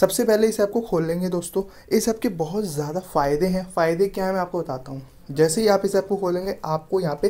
सबसे पहले इस ऐप को खोल लेंगे दोस्तों इस ऐप के बहुत ज़्यादा फ़ायदे हैं फ़ायदे क्या हैं मैं आपको बताता हूँ जैसे ही आप इस ऐप को खोलेंगे आपको यहाँ पे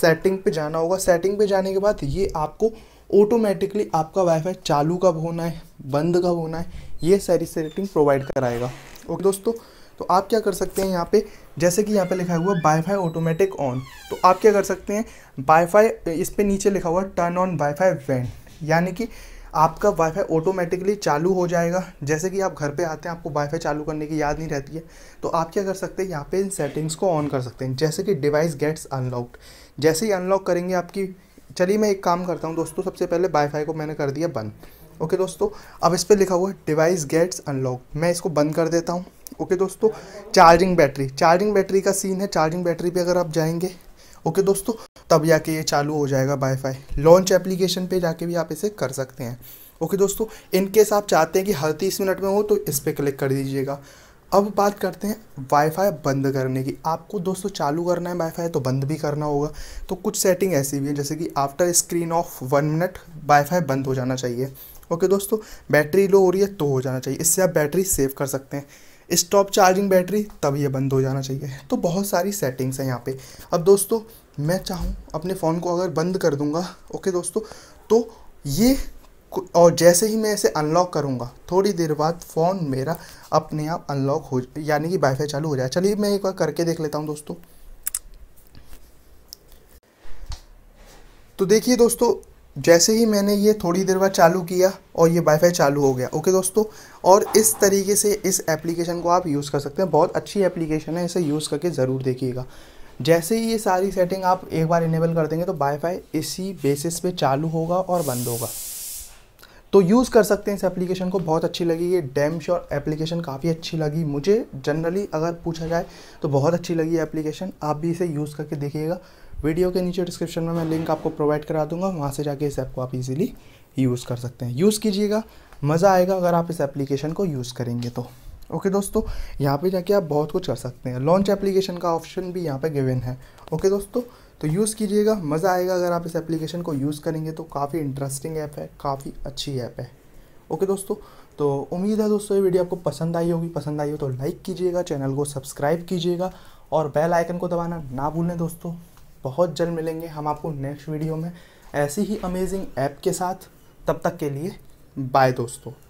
सेटिंग पे जाना होगा सेटिंग पे जाने के बाद ये आपको ऑटोमेटिकली आपका वाईफाई चालू कब होना है बंद कब होना है ये सारी सेटिंग प्रोवाइड कराएगा ओके दोस्तों तो आप क्या कर सकते हैं यहाँ पे जैसे कि यहाँ पे लिखा हुआ वाईफाई ऑटोमेटिक ऑन तो आप क्या कर सकते हैं वाईफाई इस पर नीचे लिखा हुआ टर्न ऑन वाईफाई वैन यानी कि आपका वाईफाई ऑटोमेटिकली चालू हो जाएगा जैसे कि आप घर पे आते हैं आपको वाईफाई चालू करने की याद नहीं रहती है तो आप क्या कर सकते हैं यहाँ पे इन सेटिंग्स को ऑन कर सकते हैं जैसे कि डिवाइस गेट्स अनलॉक्ड जैसे ही अनलॉक करेंगे आपकी चलिए मैं एक काम करता हूँ दोस्तों सबसे पहले वाईफाई को मैंने कर दिया बंद ओके दोस्तों अब इस पर लिखा हुआ है डिवाइस गेट्स अनलॉक मैं इसको बंद कर देता हूँ ओके दोस्तों चार्जिंग बैटरी चार्जिंग बैटरी का सीन है चार्जिंग बैटरी पर अगर आप जाएंगे ओके दोस्तों तब जाके ये चालू हो जाएगा वाईफाई लॉन्च एप्लीकेशन पे जाके भी आप इसे कर सकते हैं ओके दोस्तों इनकेस आप चाहते हैं कि हर तीस मिनट में हो तो इस पर क्लिक कर दीजिएगा अब बात करते हैं वाईफाई बंद करने की आपको दोस्तों चालू करना है वाईफाई तो बंद भी करना होगा तो कुछ सेटिंग ऐसी भी है जैसे कि after screen off one minute wifi बंद हो जाना चाहिए ओके दोस्तों बैटरी लो हो रही है तो हो जाना चाहिए इससे आप बैटरी सेव कर सकते हैं स्टॉप चार्जिंग बैटरी तब ये बंद हो जाना चाहिए तो बहुत सारी सेटिंग्स हैं यहाँ पे अब दोस्तों मैं चाहूँ अपने फ़ोन को अगर बंद कर दूँगा ओके दोस्तों तो ये और जैसे ही मैं इसे अनलॉक करूँगा थोड़ी देर बाद फ़ोन मेरा अपने आप अनलॉक हो यानी कि वाईफाई चालू हो जाए चलिए मैं एक बार करके देख लेता हूँ दोस्तों तो देखिए दोस्तों जैसे ही मैंने ये थोड़ी देर बाद चालू किया और ये वाईफाई चालू हो गया ओके दोस्तों और इस तरीके से इस एप्लीकेशन को आप यूज़ कर सकते हैं बहुत अच्छी एप्लीकेशन है इसे यूज़ करके ज़रूर देखिएगा जैसे ही ये सारी सेटिंग आप एक बार इनेबल कर देंगे तो वाईफाई इसी बेसिस पे चालू होगा और बंद होगा तो यूज़ कर सकते हैं इस एप्लीकेशन को बहुत अच्छी लगी ये डैम श्योर एप्लीकेशन काफ़ी अच्छी लगी मुझे जनरली अगर पूछा जाए तो बहुत अच्छी लगी एप्लीकेशन आप भी इसे यूज़ करके देखिएगा वीडियो के नीचे डिस्क्रिप्शन में मैं लिंक आपको प्रोवाइड करा दूंगा वहाँ से जाके इस ऐप को आप इजीली यूज़ कर सकते हैं यूज़ कीजिएगा मज़ा आएगा अगर आप इस एप्लीकेशन को यूज़ करेंगे तो ओके okay, दोस्तों यहाँ पे जाके आप बहुत कुछ कर सकते हैं लॉन्च एप्लीकेशन का ऑप्शन भी यहाँ पे गिवन है ओके okay, दोस्तों तो यूज़ कीजिएगा मज़ा आएगा अगर आप इस एप्लीकेशन को यूज़ करेंगे तो काफ़ी इंटरेस्टिंग ऐप है काफ़ी अच्छी ऐप है ओके okay, दोस्तों तो उम्मीद है दोस्तों ये वीडियो आपको पसंद आई होगी पसंद आई हो तो लाइक कीजिएगा चैनल को सब्सक्राइब कीजिएगा और बेल आइकन को दबाना ना भूलें दोस्तों बहुत जल्द मिलेंगे हम आपको नेक्स्ट वीडियो में ऐसी ही अमेजिंग ऐप के साथ तब तक के लिए बाय दोस्तों